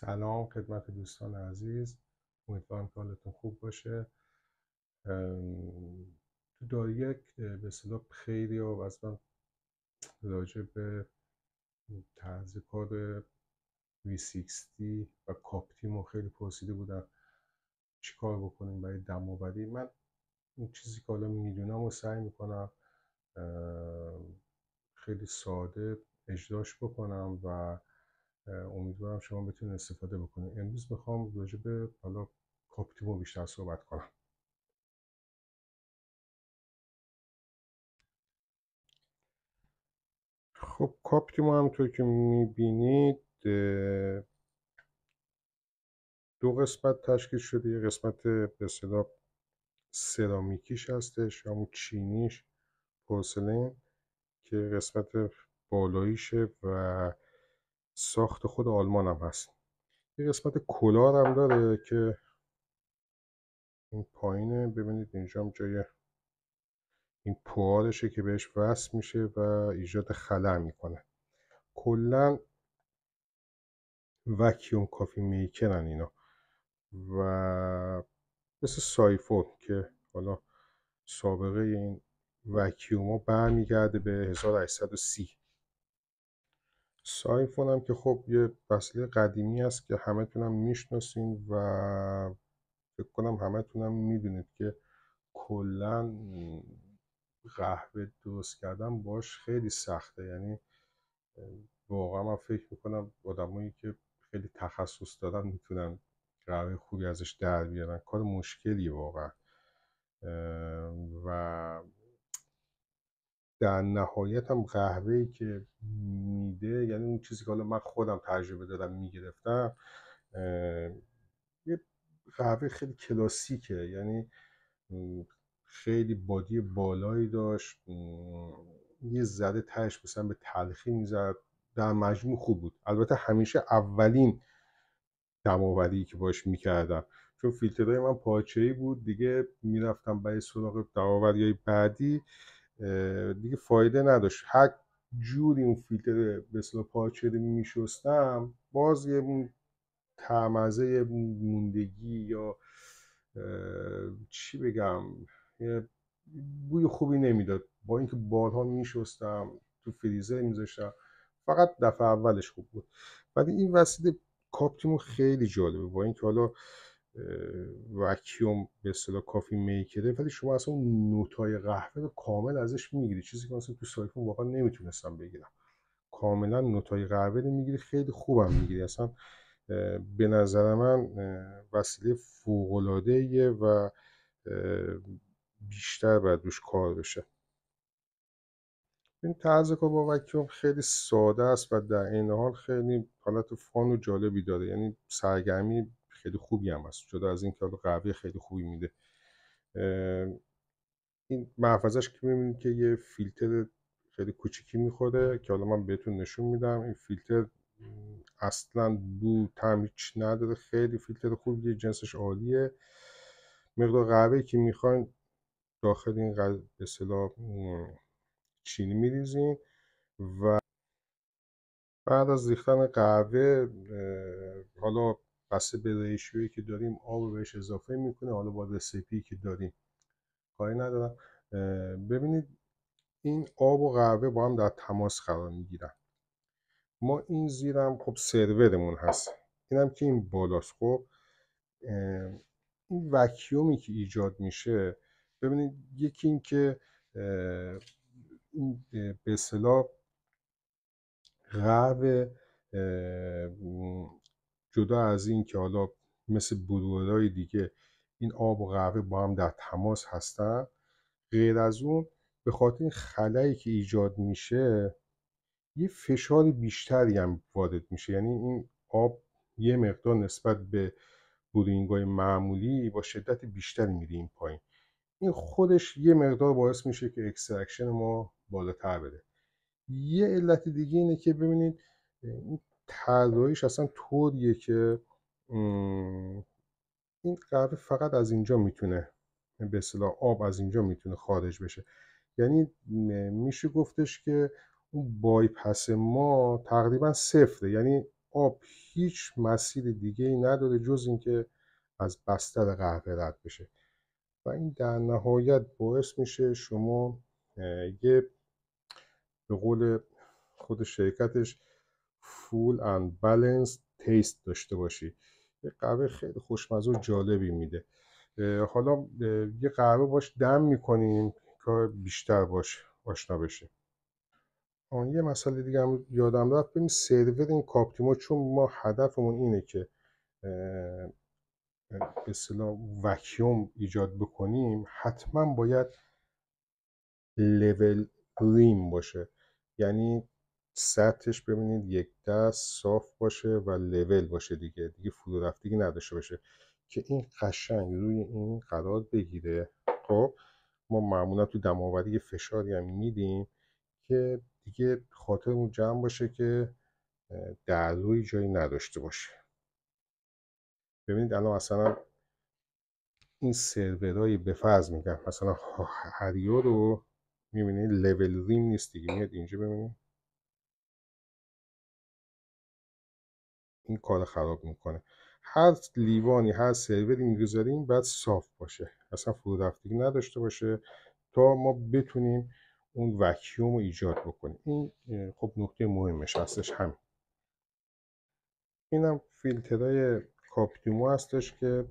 سلام خدمت دوستان عزیز امیدوارم که حالتون خوب باشه تو دار یک به صلاح خیلی و راجع به طرز کار V60 و کاپتیم خیلی پرسیده بودن چیکار بکنیم برای دماوری من اون چیزی که حالا میدونم و سعی میکنم خیلی ساده اجراش بکنم و امیدوارم شما بتونید استفاده بکنید امروز میخوام راجع به حالا کاپتیمو بیشتر صحبت کنم خب کاپتیمو توی که میبینید دو قسمت تشکیل شده یه قسمت به صدا سرامیکیش هستش همون چینیش پرسلین که قسمت بالاییشه و ساخت خود آلمان هم هست یه قسمت کلار هم داره که این پایینه ببینید اینجا هم جای این پوارشه که بهش وصل میشه و ایجاد خلع میکنه کلا وکیوم کافی مییکرن اینا و مثل سایفون که حالا سابقه این وکیوم ها برمیگرده به 1830 سایفون هم که خب یه وسیله قدیمی است که همه تونم میشناسین و فکر کنم همه تونم میدونید که کلا قهوه درست کردن باش خیلی سخته یعنی واقعا من فکر میکنم آدمایی که خیلی تخصص دارن میتونن قهوه خوبی ازش در بیارن کار مشکلی واقعا و در نهایت هم قهوه که میده یعنی اون چیزی که حالا من خودم تجربه دادم میگرفتم یه قهوه خیلی کلاسیکه یعنی خیلی بادی بالایی داشت یه زده تش مثلا به تلخی میزد در مجموع خوب بود البته همیشه اولین دماوری که باش میکردم چون فیلترهای من پاچه ای بود دیگه میرفتم برای سراغ دماوری بعدی دیگه فایده نداشت حق جوری اون فیلتر به صلاح پارچری میشستم باز یه تعمزه موندگی یا چی بگم یه بوی خوبی نمیداد با اینکه بارها میشستم تو فریزر میذاشتم فقط دفعه اولش خوب بود ولی این وسیله کاپتیمون خیلی جالبه با اینکه حالا وکیوم به اصطلاح کافی میکره ولی شما اصلا اون نوتای قهوه رو کامل ازش میگیری چیزی که مثلا تو سایفون واقعا نمیتونستم بگیرم کاملا نوتای قهوه رو میگیری خیلی خوبم میگیری اصلا به نظر من وسیله العاده و بیشتر باید روش کار بشه این طرز کار با وکیوم خیلی ساده است و در این حال خیلی حالت فان و جالبی داره یعنی سرگرمی خیلی خوبی هم هست از این حالا قهوه خیلی خوبی میده این محفظش که میبینید که یه فیلتر خیلی کوچیکی میخوره که حالا من بهتون نشون میدم این فیلتر اصلا بو تمیچ نداره خیلی فیلتر خوبیه جنسش عالیه مقدار قهوه که میخواین داخل این به چینی میریزین و بعد از ریختن قهوه حالا بسته به ریشیویی که داریم آب رو بهش اضافه میکنه حالا با رسیپی که داریم کاری ندارم ببینید این آب و قهوه با هم در تماس قرار میگیرن ما این زیرم خب سرورمون هست اینم که این بالاست خب این وکیومی که ایجاد میشه ببینید یکی این که این به اصطلاح قهوه جدا از این که حالا مثل های دیگه این آب و قهوه با هم در تماس هستن غیر از اون به خاطر این خلایی که ایجاد میشه یه فشار بیشتری هم وارد میشه یعنی این آب یه مقدار نسبت به های معمولی با شدت بیشتری میره این پایین این خودش یه مقدار باعث میشه که اکسترکشن ما بالاتر بره یه علت دیگه اینه که ببینید طراحیش اصلا طوریه که این قهوه فقط از اینجا میتونه به اصطلاح آب از اینجا میتونه خارج بشه یعنی میشه گفتش که اون بایپس ما تقریبا صفره یعنی آب هیچ مسیر دیگه ای نداره جز اینکه از بستر قهوه رد بشه و این در نهایت باعث میشه شما یه به قول خود شرکتش فول اند بالانس تیست داشته باشی یه قهوه خیلی خوشمزه و جالبی میده حالا یه قهوه باش دم میکنیم که بیشتر باش آشنا بشه آن یه مسئله دیگه هم یادم رفت ببین سرور این کاپتیما چون ما هدفمون اینه که به وکیوم ایجاد بکنیم حتما باید لول ریم باشه یعنی سطحش ببینید یک دست صاف باشه و لول باشه دیگه دیگه فرو رفتگی نداشته باشه که این قشنگ روی این قرار بگیره خب ما معمولا تو دماوری فشاری هم میدیم که دیگه خاطرمون جمع باشه که در روی جایی نداشته باشه ببینید الان مثلا این سرورای به فرض میگم مثلا هریو رو میبینید لول ریم نیست دیگه میاد اینجا ببینید این کار خراب میکنه هر لیوانی هر سروری میگذاریم باید صاف باشه اصلا فرو نداشته باشه تا ما بتونیم اون وکیوم رو ایجاد بکنیم این خب نکته مهمش هستش همین اینم فیلترهای کاپتیمو هستش که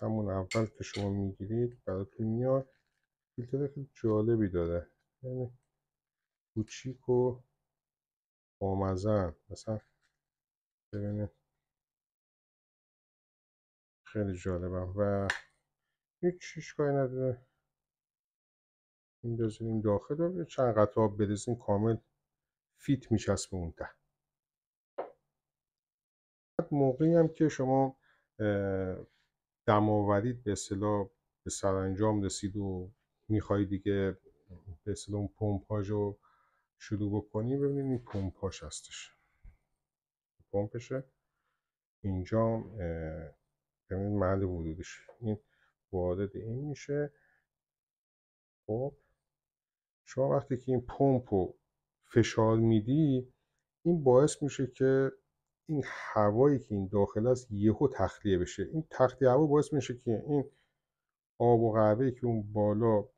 همون اول که شما میگیرید براتون میاد فیلتر خیلی جالبی داره یعنی کوچیک و بامزن مثلا ببینید خیلی جالبم و هیچ شکایی نداره این داخل و چند قطعه آب کامل فیت به اون ته موقعی هم که شما دم به اصطلاح به سرانجام رسید و میخوایی دیگه به اصطلاح اون پمپاژ رو شروع بکنی ببینید این پمپاژ هستش گم بشه اینجا ببینید محل ورودش این وارد این میشه خب شما وقتی که این پمپ رو فشار میدی این باعث میشه که این هوایی که این داخل است یهو تخلیه بشه این تخلیه هوا باعث میشه که این آب و قهوه که اون بالا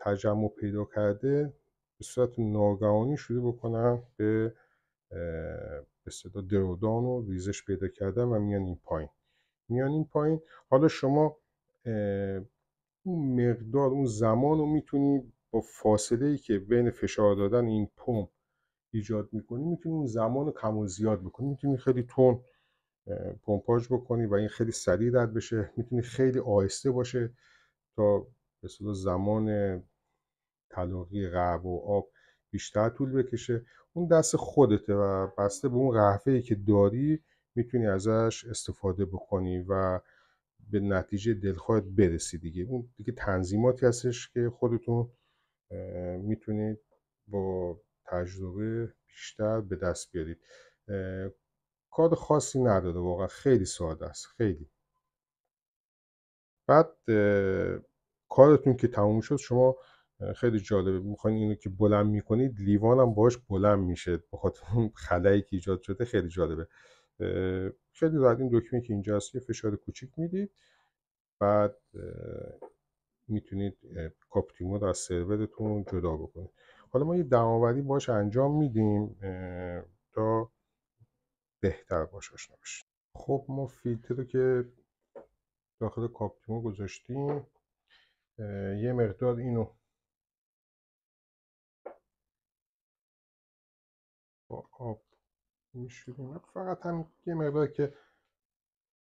تجمع پیدا کرده به صورت ناگهانی شروع بکنن به به صدا درودان و ریزش پیدا کردن و میان این پایین میان این پایین حالا شما اون مقدار اون زمان رو میتونی با فاصله ای که بین فشار دادن این پمپ ایجاد میکنی میتونی اون زمان رو کم و زیاد بکنی میتونی خیلی تون پمپاژ بکنی و این خیلی سریع رد بشه میتونی خیلی آهسته باشه تا به زمان تلاقی غرب و آب بیشتر طول بکشه اون دست خودته و بسته به اون قهوه ای که داری میتونی ازش استفاده بکنی و به نتیجه دلخواهت برسی دیگه اون دیگه تنظیماتی هستش که خودتون میتونید با تجربه بیشتر به دست بیارید کار خاصی نداره واقعا خیلی ساده است خیلی بعد کارتون که تموم شد شما خیلی جالبه میخواین اینو که بلند میکنید لیوان هم باش بلند میشه بخاطر خلایی که ایجاد شده خیلی جالبه خیلی راحت این دکمه که اینجا هست یه فشار کوچیک میدید بعد میتونید کاپتیمو رو از سرورتون جدا بکنید حالا ما یه دماوری باش انجام میدیم تا بهتر باش آشنا خب ما فیلتر رو که داخل کاپتیمو گذاشتیم یه مقدار اینو آب میشوریم فقط هم یه مقدار که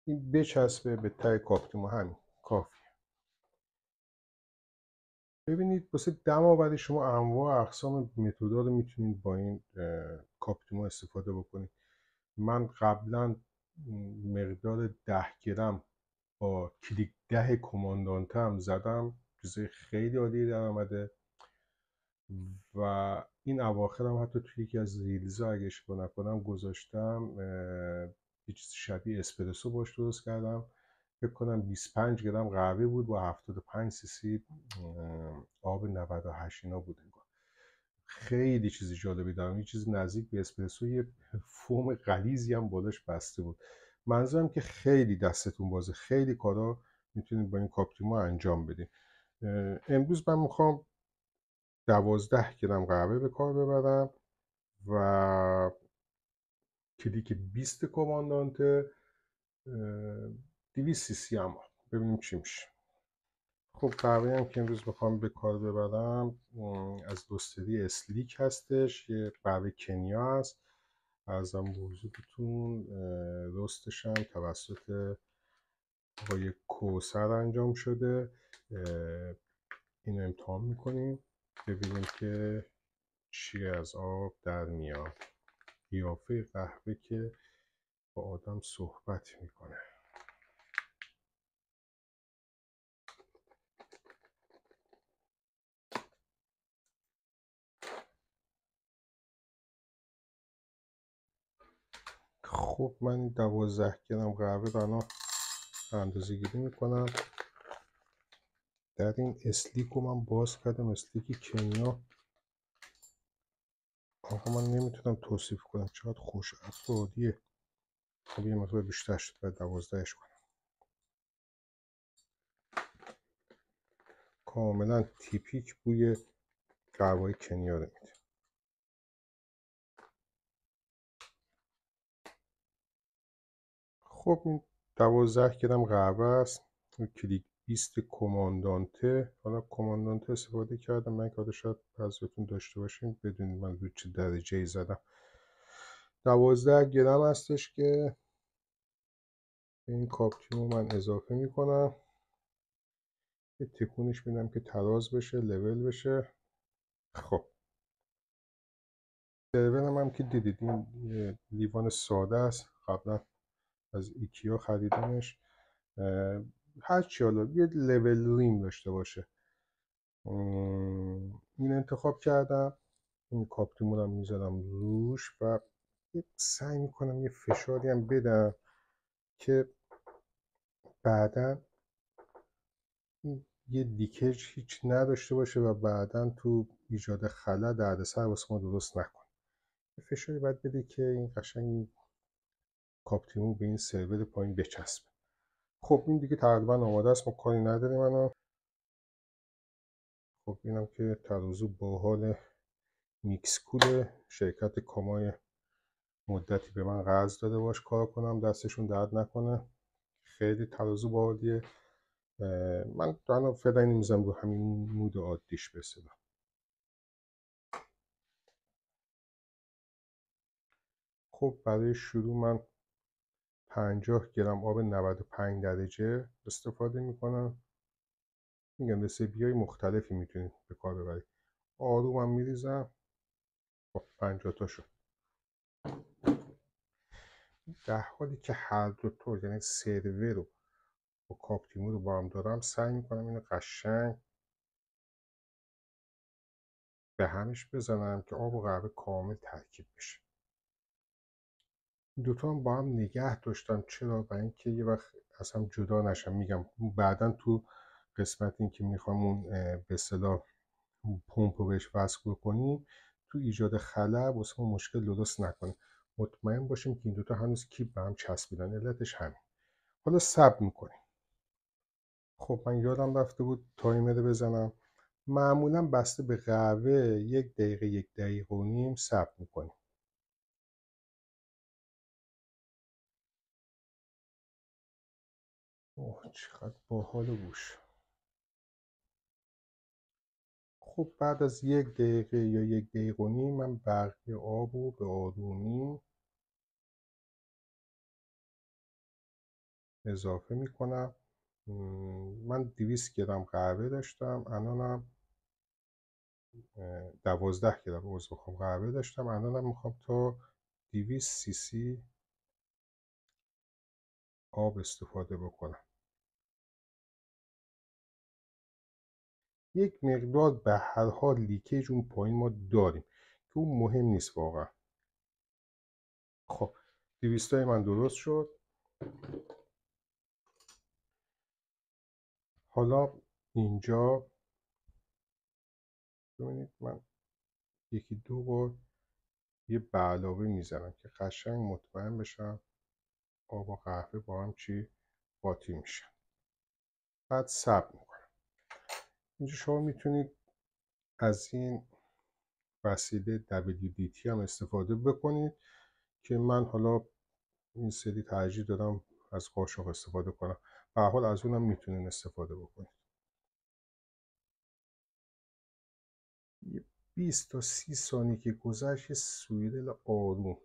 این بچسبه به تی کپتیمو همین کافیه ببینید بسید دم آوری شما انواع اقسام متودا رو میتونید با این کپتیمو استفاده بکنید من قبلا مقدار ده گرم با کلیک ده کماندانته هم زدم چیزای خیلی عالی در آمده و این اواخرم حتی توی یکی از ریلزا اگه اشتباه نکنم گذاشتم یه چیز شبیه اسپرسو باش درست کردم فکر کنم 25 گرم قهوه بود با 75 سی سی آب 98 اینا بود انگار خیلی چیزی جالبی دارم یه چیز نزدیک به اسپرسو یه فوم غلیزی هم بالاش بسته بود منظورم که خیلی دستتون بازه خیلی کارا میتونید با این کاپتیما انجام بدین امروز من میخوام دوازده گرم قهوه به کار ببرم و کلیک 20 کماندانت 200 سی سی هم ببینیم چی میشه خب قهوه هم که امروز بخوام به کار ببرم از دوستری اسلیک هستش یه قهوه کنیا هست ارزم بزرگتون رستش هم توسط آقای کوسر انجام شده اینو امتحان میکنیم ببینیم که چی از آب در میاد قیافه قهوه که با آدم صحبت میکنه خب من دوازده گرم قهوه رو الان اندازه گیری میکنم در این اسلیک رو من باز کردم اسلیک کنیا آقا من نمیتونم توصیف کنم چقدر خوش افرادیه خب یه مقدار بیشتر شد باید دوازدهش کنم کاملا تیپیک بوی قهوه کنیا رو میده خب این دوازده کردم قهوه است کلیک بیست کماندانته حالا کماندانته استفاده کردم من که شاید بعضیتون داشته باشین بدونید من رو چه درجه ای زدم دوازده گرم هستش که این رو من اضافه میکنم یه تکونش میدم که تراز بشه لول بشه خب لولم هم که دیدید این لیوان ساده است قبلا از ایکیا خریدنش هر چی حالا یه لول ریم داشته باشه این انتخاب کردم این کاپتیمون هم میذارم روش و سعی میکنم یه فشاری هم بدم که بعدا یه دیکج هیچ نداشته باشه و بعدا تو ایجاد خلا دردسر واسه ما درست نکنه فشاری باید بده که این قشنگ کاپتیمون به این سرور پایین بچسب خب این دیگه تقریبا آماده است ما کاری نداریم الان خب اینم که ترازو با حال میکس کول شرکت کمای مدتی به من قرض داده باش کار کنم دستشون درد نکنه خیلی ترازو باحالیه من الان فعلا نمیزم رو همین مود عادیش بسیدم خب برای شروع من 50 گرم آب 95 درجه استفاده میکنم میگم رسیبی های مختلفی میتونید به کار ببرید آرومم میریزم 50 خب، تا شد در حالی که هر دو تا یعنی سرور رو و کاپتیمو رو با هم دارم سعی میکنم اینو قشنگ به همش بزنم که آب و قهوه کامل ترکیب بشه دوتا هم با هم نگه داشتم چرا و اینکه یه وقت از هم جدا نشم میگم بعدا تو قسمت این که میخوام اون به صدا پمپ رو بهش وصل بکنیم تو ایجاد خلا واسه مشکل درست نکنه مطمئن باشیم که این دوتا هنوز کیپ به هم چسبیدن علتش همین حالا سب میکنیم خب من یادم رفته بود تایمر بزنم معمولا بسته به قهوه یک دقیقه یک دقیقه و نیم سب میکنیم اوه چقدر باحال و بوش خب بعد از یک دقیقه یا یک دقیقه و نیم من بقیه آب رو به آرومی اضافه میکنم من 200 گرم قهوه داشتم الانم دوازده گرم از میخوام قهوه داشتم الانم میخوام تا 200 سی سی آب استفاده بکنم یک مقدار به هر حال لیکیج اون پایین ما داریم که اون مهم نیست واقعا خب دویستای من درست شد حالا اینجا ببینید من یکی دو بار یه علاوه میزنم که قشنگ مطمئن بشم آب و قهوه با هم چی قاطی میشن بعد سب اینجا شما میتونید از این وسیله WDT هم استفاده بکنید که من حالا این سری ترجیح دادم از قاشق استفاده کنم به حال از اونم میتونید استفاده بکنید 20 تا 30 ثانیه که گذشت یه سویدل آروم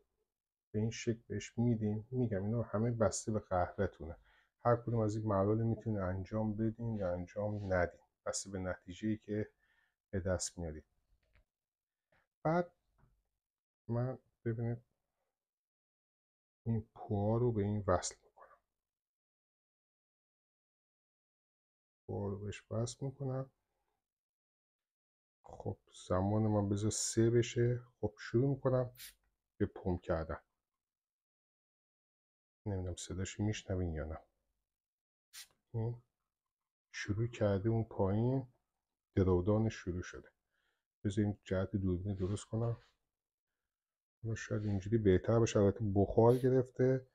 به این شکل بهش میدیم میگم اینا همه بسته به قهرتونه هر کدوم از این مراحل میتونید انجام بدین یا انجام ندین بسته به نتیجه ای که به دست میارید بعد من ببینید این پوا رو به این وصل میکنم پوا رو بهش وصل میکنم خب زمان من بذار سه بشه خب شروع میکنم به پوم کردن نمیدونم صداش میشنوین یا نه شروع کرده اون پایین درودان شروع شده بذاریم جهت دوربین درست کنم حالا شاید اینجوری بهتر باشه البته بخار گرفته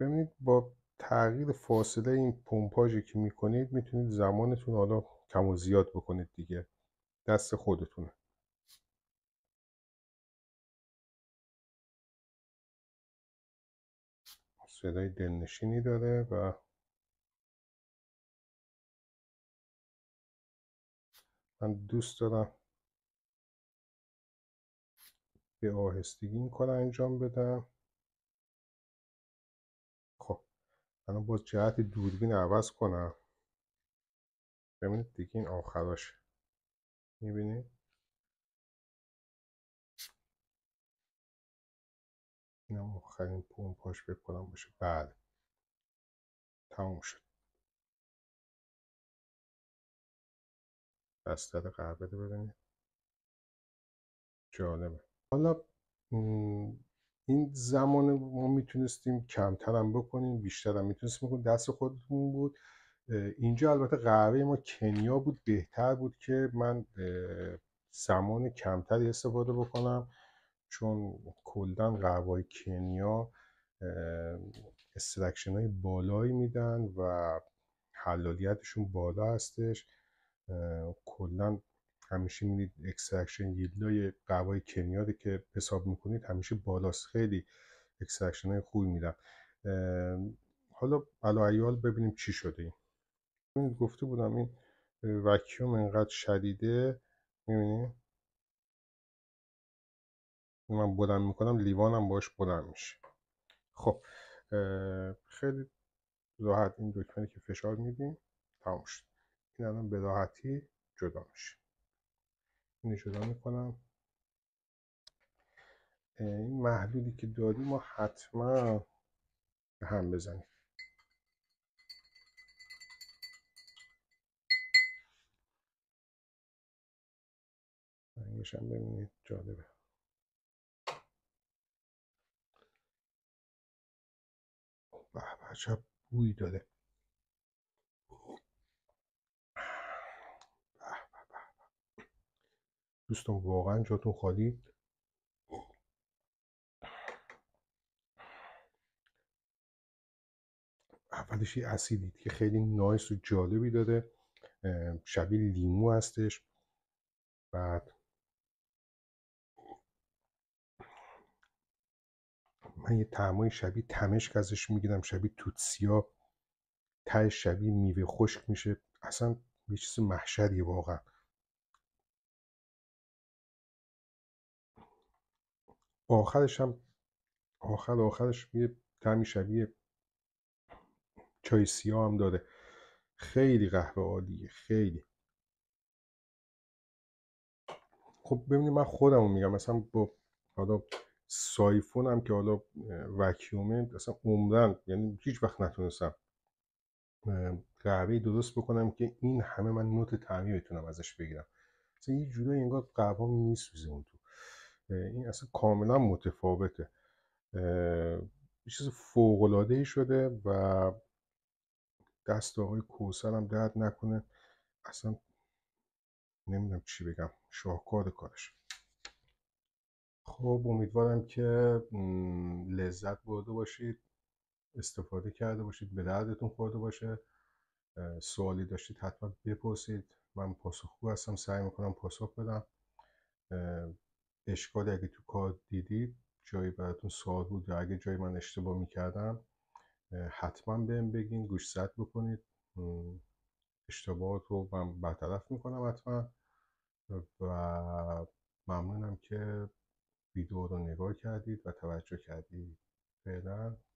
ببینید با تغییر فاصله این پمپاژی که میکنید میتونید زمانتون حالا کم و زیاد بکنید دیگه دست خودتونه صدای دلنشینی داره و من دوست دارم به آهستگی این کار انجام بدم خب الان باز جهت دوربین عوض کنم ببینید دیگه این آخراش میبینید اینم آخرین پوم پاش بکنم باشه بعد بله. تموم شد بستر بده ببینید جالبه حالا این زمان ما میتونستیم کمترم بکنیم بیشترم میتونستیم بکنیم دست خودتون بود اینجا البته قهوه ما کنیا بود بهتر بود که من زمان کمتری استفاده بکنم چون کلدن قهوه کنیا استرکشن های بالایی میدن و حلالیتشون بالا هستش کلا همیشه میدید اکسترکشن ییلدای قوای کنیاده که حساب میکنید همیشه بالاست خیلی اکسترکشن های خوبی میدن حالا ایال ببینیم چی شده این گفته بودم این وکیوم اینقدر شدیده میبینیم من بلند میکنم لیوانم باش بلند میشه خب خیلی راحت این دکمه که فشار میدیم تمام شد این الان به راحتی جدا میشه اینو جدا میکنم این محلولی که داریم ما حتما به هم بزنیم رنگش هم ببینید جالبه خب، به چه بوی داره دوستان واقعا جاتون خالی اولش یه اسیدی که خیلی نایس و جالبی داره شبیه لیمو هستش بعد من یه تمای شبیه تمشک ازش میگیرم شبیه توتسیا تای شبیه میوه خشک میشه اصلا یه چیز محشریه واقعا آخرش هم آخر آخرش یه تعمی شبیه چای سیاه هم داره خیلی قهوه عالیه خیلی خب ببینید من خودم میگم مثلا با حالا سایفون هم که حالا وکیومه اصلا عمرن یعنی هیچ وقت نتونستم قهوه درست بکنم که این همه من نوت تعمی بتونم ازش بگیرم مثلا یه جورایی انگار قهوه میسوزه اون تو این اصلا کاملا متفاوته یه چیز ای شده و دست آقای کوسر هم درد نکنه اصلا نمیدونم چی بگم شاهکار کارش خب امیدوارم که لذت برده باشید استفاده کرده باشید به دردتون خورده باشه سوالی داشتید حتما بپرسید من پاسخگو هستم سعی میکنم پاسخ بدم اشکالی اگه تو کار دیدید جایی براتون سوال بود یا اگه جایی من اشتباه میکردم حتما بهم بگین گوش زد بکنید اشتباهات رو من برطرف میکنم حتما و ممنونم که ویدیو رو نگاه کردید و توجه کردید فعلا